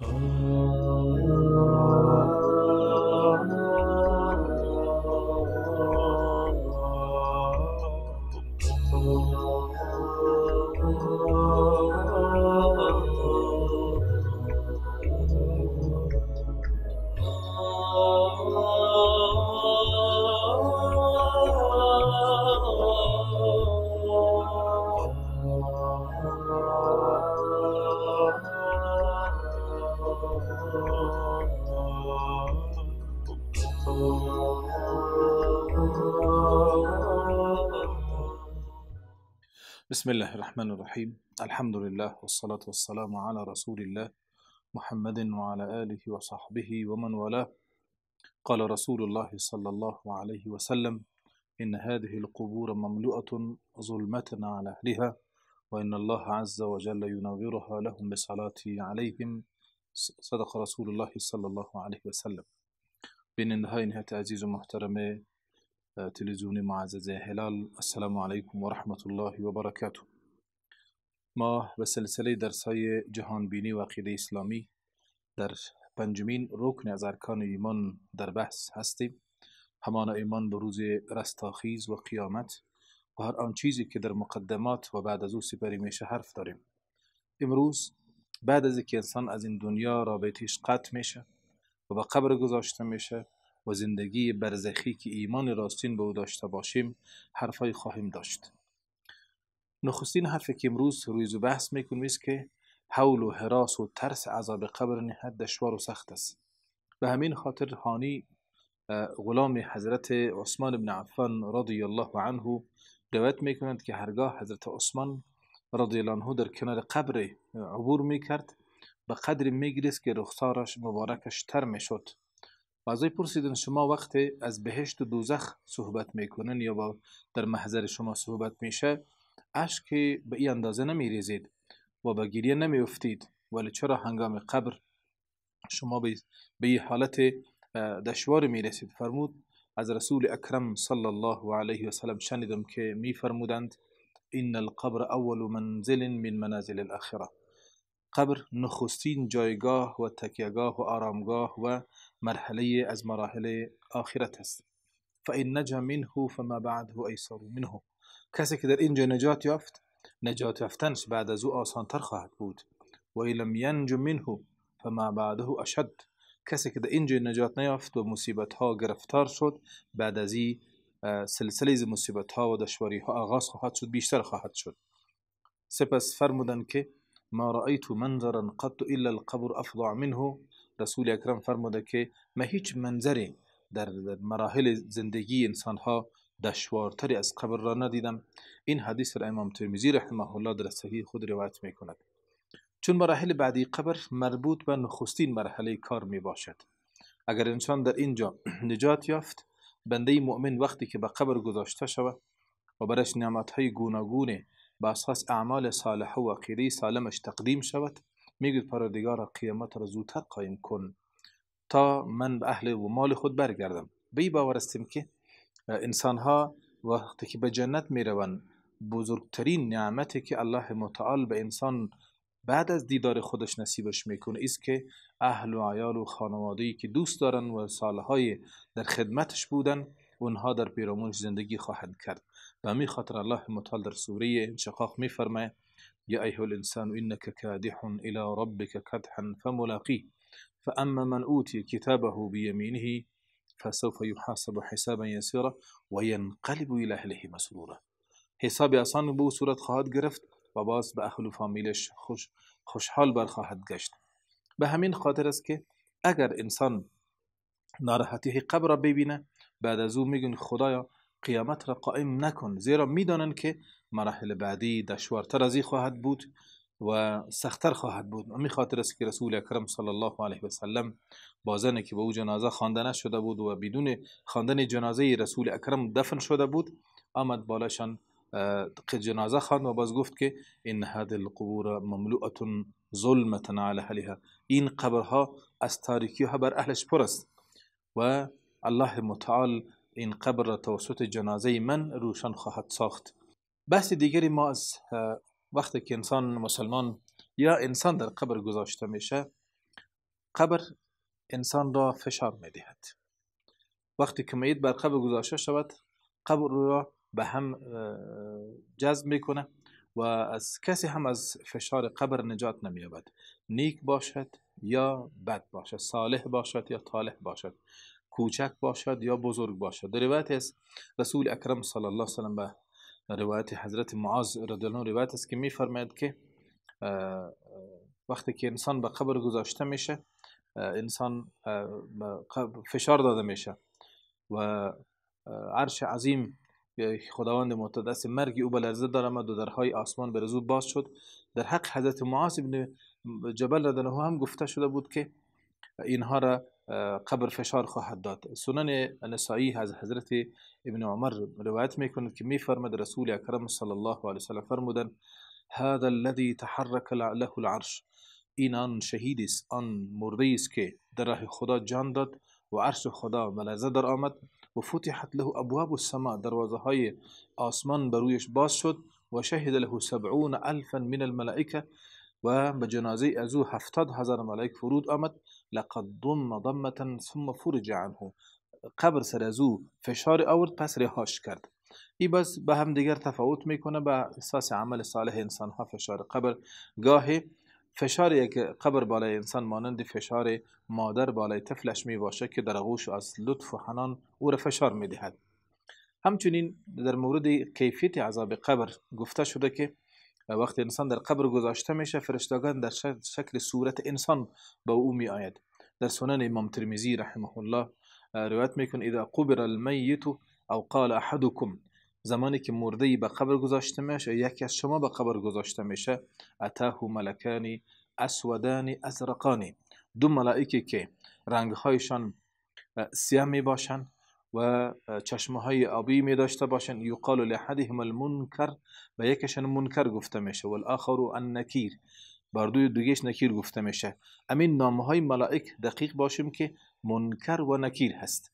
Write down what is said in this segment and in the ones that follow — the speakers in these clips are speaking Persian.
Oh. بسم الله الرحمن الرحيم الحمد لله والصلاة والسلام على رسول الله محمد وعلى آله وصحبه ومن والاه قال رسول الله صلى الله عليه وسلم إن هذه القبور مملوءة ظلمة على أهلها وإن الله عز وجل ينظرها لهم بصلاتي عليهم صدق رسول الله صلى الله عليه وسلم بين انتهاء نهاية عزيز محترمي تلویزیون معزز هلال السلام علیکم و رحمت الله و برکاته ما به سلسله درس های جهان بینی و عقیده اسلامی در پنجمین رکن از ارکان ایمان در بحث هستیم همان ایمان به روز رستاخیز و قیامت و هر آن چیزی که در مقدمات و بعد از او سپری میشه حرف داریم امروز بعد از اینکه انسان از این دنیا رابطش قطع میشه و به قبر گذاشته میشه و زندگی برزخی که ایمان راستین به او داشته باشیم حرفای خواهیم داشت نخستین حرفی که امروز رویزو بحث میکنیم است که حول و حراس و ترس عذاب قبر نهایت دشوار و سخت است به همین خاطر هانی غلام حضرت عثمان بن عفان رضی الله عنه روایت میکنند که هرگاه حضرت عثمان رضی الله عنه در کنار قبر عبور میکرد به قدر میگریست که رخسارش مبارکش تر میشد ازای پرسیدن شما وقتی از بهشت و دوزخ صحبت میکنن یا با در محضر شما صحبت میشه اشک به این اندازه نمیریزید و به گریه نمیافتید ولی چرا هنگام قبر شما به این حالت دشوار میرسید فرمود از رسول اکرم صلی الله علیه و سلم شنیدم که میفرمودند ان القبر اول منزل من منازل الاخره قبر نخستین جایگاه و تکیهگاه و آرامگاه و مرحله از مراحل آخرت است فان نجا منه فما بعده ایسر منه کسی که در اینجا نجات یافت نجات یافتنش بعد از او آسانتر خواهد بود و لم ینج منه فما بعده اشد کسی که در اینجا نجات نیافت و مصیبت ها گرفتار شد بعد از این سلسله مصیبت ها و دشواری ها آغاز خواهد شد بیشتر خواهد شد سپس فرمودند که ما رأیت منظرا قط الا القبر افضع منه رسول اکرم فرموده که من هیچ منظری در, مراحل زندگی انسان ها دشوارتری از قبر را ندیدم این حدیث را امام ترمیزی رحمه الله در صحیح خود روایت می کند چون مراحل بعدی قبر مربوط به نخستین مرحله کار می باشد اگر انسان در اینجا نجات یافت بنده مؤمن وقتی که به قبر گذاشته شود و برش نعمت های گوناگون به اساس اعمال صالح و عقیده سالمش تقدیم شود میگوید پروردگار قیامت را زودتر قایم کن تا من به اهل و مال خود برگردم به این باور هستیم که انسان ها وقتی که به جنت میروند بزرگترین نعمتی که الله متعال به انسان بعد از دیدار خودش نصیبش میکنه است که اهل و عیال و خانوادهی که دوست دارن و سالهای در خدمتش بودن اونها در پیرامونش زندگی خواهند کرد بامي خاطر الله متعال در سوريه انشقاق فرمي يا أيها الإنسان إنك كادح إلى ربك كدحا فملاقيه فأما من أوتي كتابه بيمينه فسوف يحاسب حسابا يسيرا وينقلب إلى أهله مسرورا حساب آسان بو صورت خواهد گرفت و باز به اهل و فامیلش خوش خوشحال برخواهد گشت به همین خاطر است که اگر انسان ناراحتی قبر را ببینه بعد از او میگن خدایا قیامت را قائم نکن زیرا میدانند که مراحل بعدی دشوارتر از خواهد بود و سختتر خواهد بود امی خاطر است که رسول اکرم صلی الله علیه و سلم بازنه که به او جنازه خوانده نشده بود و بدون خواندن جنازه رسول اکرم دفن شده بود آمد بالاشان جنازه خواند و باز گفت که این هذه القبور مملوءه ظلمت علی اهلها این قبرها از تاریکی ها بر اهلش پر است و الله متعال این قبر را توسط جنازه من روشن خواهد ساخت بحث دیگری ما از وقتی که انسان مسلمان یا انسان در قبر گذاشته میشه قبر انسان را فشار میدهد وقتی که میت بر قبر گذاشته شود قبر را به هم جذب میکنه و از کسی هم از فشار قبر نجات نمییابد نیک باشد یا بد باشد صالح باشد یا طالح باشد کوچک باشد یا بزرگ باشد در روایت است رسول اکرم صلی الله علیه و به روایت حضرت معاذ رضی الله روایت است که میفرماید که وقتی که انسان به قبر گذاشته میشه انسان فشار داده میشه و عرش عظیم خداوند متدس مرگ او بلرزه دارم و درهای آسمان به رزو باز شد در حق حضرت معاذ ابن جبل رضی هم گفته شده بود که اینها را قبر فشار خواهد داد سنن نسائی از حضرت ابن عمر روایت میکند که می فرمد رسول اکرم صلی الله علیه وسلم فرمودن هذا الذي تحرك له العرش این آن شهید است آن مرده است که در راه خدا جان داد و عرش خدا ملزه در آمد و فتحت له ابواب السماء دروازه های آسمان بر رویش باز شد و شهد له سبعون الفا من الملائکه و به جنازه از او هفتاد هزار ملائک فرود آمد لقد ضم ضمة ثم فرج عنه قبر سر از او فشار آورد پس رهاش کرد ای باز به هم دیگر تفاوت میکنه به احساس عمل صالح انسان ها فشار قبر گاهی فشار یک قبر بالای انسان مانند فشار مادر بالای طفلش می باشه که در غوش از لطف و حنان او را فشار می دهد. همچنین در مورد کیفیت عذاب قبر گفته شده که وقتی انسان در قبر گذاشته میشه فرشتگان در شکل صورت انسان به او می آید در سنن امام ترمزي رحمه الله آه، روایت میکن اذا قبر المیت او قال احدكم زمانی که مرده به قبر گذاشته میشه یکی از شما به قبر گذاشته میشه اتاه ملکان اسودان ازرقان دو ملائکه که رنگ هایشان آه، سیاه می باشن و آه، چشمه های آبی می داشته باشن یقال لحدهم المنکر به یکشان منکر گفته میشه و والآخر النکیر بردوی دوی دویش نکیر گفته میشه امین نامه های ملائک دقیق باشیم که منکر و نکیر هست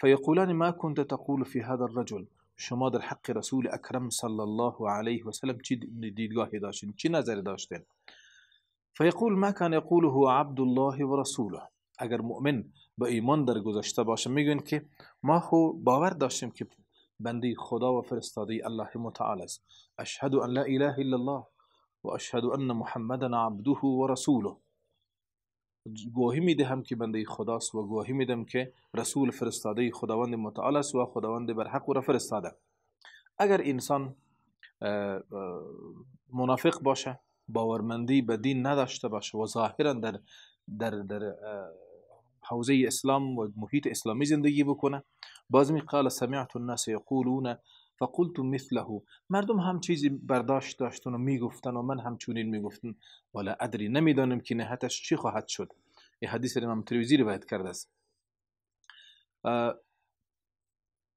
فیقولان ما کنت تقول فی هذا الرجل شما در حق رسول اکرم صلی الله علیه و سلم چی دیدگاهی داشتین چی نظری داشتین فیقول ما کان هو عبد الله و رسوله اگر مؤمن به ایمان در گذشته باشه میگن که ما خو باور داشتیم که بنده خدا و فرستاده الله متعال است اشهد ان لا اله الا الله واشهد ان محمدن عبده ورسوله گواهی می دهم که بنده خداست و گواهی می دهم که رسول فرستاده خداوند متعال است و خداوند بر حق او را فرستاده اگر انسان اه، اه، منافق باشه باورمندی به دین نداشته باشه و ظاهرا در در در اه، حوزه اسلام و محیط اسلامی زندگی بکنه باز می قال سمعت الناس یقولون فقلت مثله مردم هم چیزی برداشت داشتن و میگفتن و من هم چونین میگفتم ولا ادری نمیدانم که نهتش چی خواهد شد این حدیث امام ترویزی روایت کرده است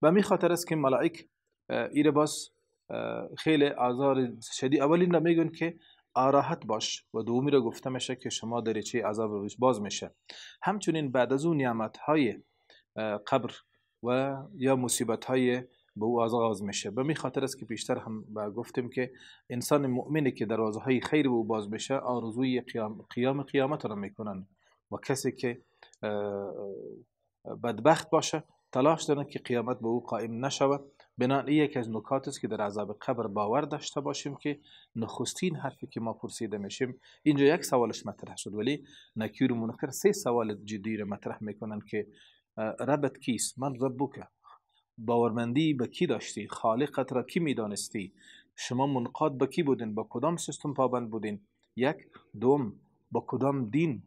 و می خاطر است که ملائک ایره باز خیلی آزار شدی اولین را میگن که آراحت باش و دومی را گفته میشه که شما چه عذاب باز میشه همچنین بعد از اون نعمت های قبر و یا مصیبت های به او آغاز میشه به می خاطر است که پیشتر هم گفتیم که انسان مؤمنی که دروازه های خیر به او باز بشه آرزوی قیام, قیام قیامت را میکنن و کسی که بدبخت باشه تلاش دارن که قیامت به او قائم نشود بنان یکی از نکات است که در عذاب قبر باور داشته باشیم که نخستین حرفی که ما پرسیده میشیم اینجا یک سوالش مطرح شد ولی نکیر و منکر سه سوال جدی را مطرح میکنن که ربت کیست من که باورمندی به کی داشتی خالقت را کی میدانستی شما منقاد به کی بودین به کدام سیستم پابند بودین یک دوم با کدام دین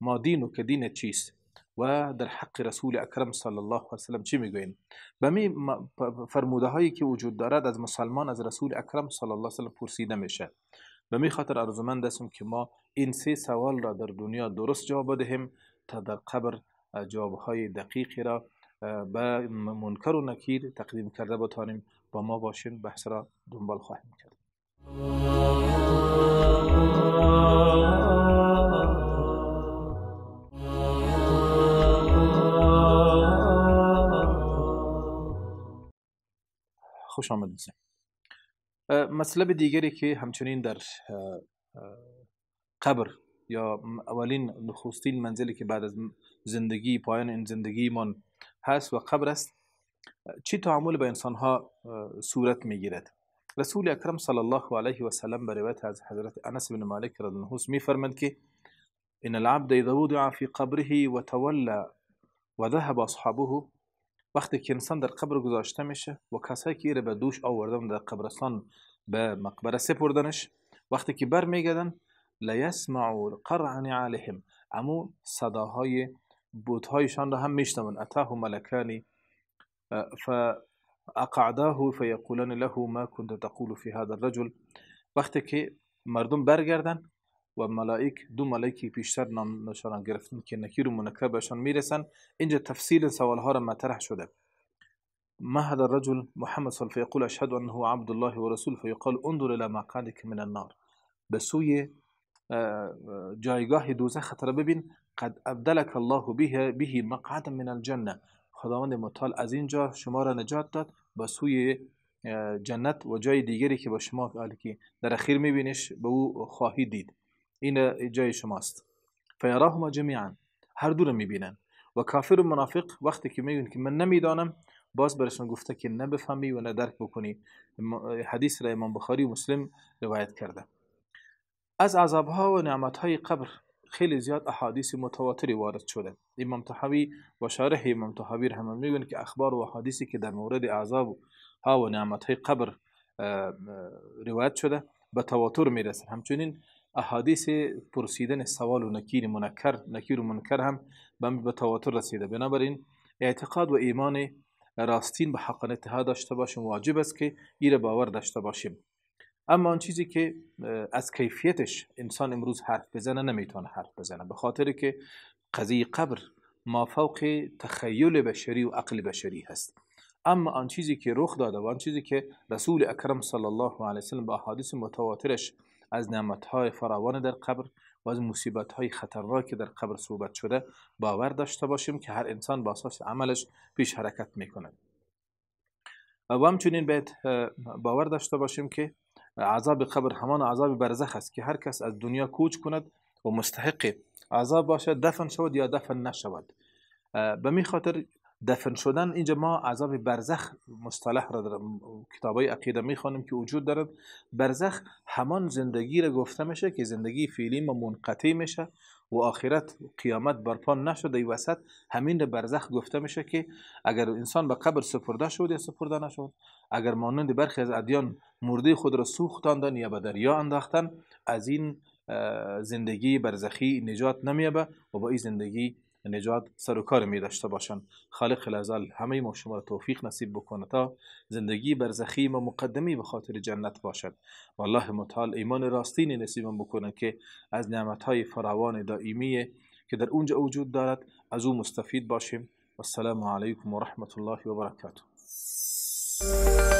ما دین و که دین چیست و در حق رسول اکرم صلی الله علیه سلم چی میگوین به می فرموده هایی که وجود دارد از مسلمان از رسول اکرم صلی الله علیه سلم پرسیده میشه به می خاطر ارزمند هستم که ما این سه سوال را در دنیا درست جواب دهیم تا در قبر جواب های دقیقی را به منکر و نکیر تقدیم کرده بتانیم با ما باشین بحث را دنبال خواهیم کرد خوش آمدید مسئله دیگری که همچنین در قبر یا اولین نخستین منزلی که بعد از زندگی پایان این من هست و قبر است چی تعامل به انسان ها صورت می گیرد رسول اکرم صلی الله علیه و سلم به روایت از حضرت انس بن مالک رضی الله عنه که ان العبد اذا وضع فی قبره و تولی و ذهب اصحابه وقتی که انسان در قبر گذاشته میشه و کسایی که به دوش آوردن در قبرستان به مقبره سپردنش وقتی که میگردند لا یسمع قرعن علیهم امو صداهای بوتهايشان را هم مشتمن اتاه ملکانی اه، فاقعداه فیقولن له ما كنت تقول في هذا الرجل وقت كي مردم برگردن و ملائک دو ملائکی پیشتر نام نشانان گرفتن که نکیر و منکر بهشان میرسن اینجا تفصیل سوال ها را مطرح شده ما هذا الرجل محمد صلى الله عليه وسلم يقول أشهد أنه عبد الله ورسول فيقال انظر إلى مقعدك من النار بسوي جایگاه دوزخ را ببین قد ابدلک الله به به مقعد من الجنه خداوند متعال از اینجا شما را نجات داد با سوی جنت و جای دیگری که با شما که در اخیر میبینیش به او خواهی دید این جای شماست فیراهما جمیعا هر دو میبینن و کافر و منافق وقتی که میگن که من نمیدانم باز برشون گفته که نه بفهمی و نه درک بکنی حدیث را امام بخاری و مسلم روایت کرده از عذابها و نعمتهای قبر خیلی زیاد احادیث متواتری وارد شده امام طحاوی و شارح امام طحاوی هم میگن که اخبار و احادیثی که در مورد عذاب ها و نعمتهای قبر روایت شده به تواتر میرسن همچنین احادیث پرسیدن سوال و نکیر منکر نکیر و منکر هم به تواتر رسیده بنابراین اعتقاد و ایمان راستین به حقانیت ها داشته باشیم واجب است که ایره باور داشته باشیم اما آن چیزی که از کیفیتش انسان امروز حرف بزنه نمیتونه حرف بزنه به خاطر که قضیه قبر مافوق تخیل بشری و عقل بشری هست اما آن چیزی که رخ داده و آن چیزی که رسول اکرم صلی الله علیه وسلم با احادیث متواترش از نعمتهای فراوان در قبر و از مصیبتهای خطرناک که در قبر صحبت شده باور داشته باشیم که هر انسان با اساس عملش پیش حرکت میکنه و همچنین باید باور داشته باشیم که عذاب قبر همان عذاب برزخ است که هر کس از دنیا کوچ کند و مستحق عذاب باشد دفن شود یا دفن نشود به می خاطر دفن شدن اینجا ما عذاب برزخ مصطلح را در کتابای عقیده خوانیم که وجود دارد برزخ همان زندگی را گفته میشه که زندگی فعلی ما منقطع میشه و آخرت قیامت برپا نشده ای وسط همین برزخ گفته میشه که اگر انسان به قبر سپرده شود یا سپرده نشد اگر مانند برخی از ادیان مرده خود را سوختاندن یا به دریا انداختن از این زندگی برزخی نجات نمیابه و با این زندگی نجات یعنی سر و کار می داشته باشند خالق لازال همه ما شما را توفیق نصیب بکنه تا زندگی برزخی ما مقدمی به خاطر جنت باشد والله متعال ایمان راستین نصیب بکنه که از های فراوان دائمی که در اونجا وجود دارد از او مستفید باشیم والسلام علیکم و رحمت الله و برکاته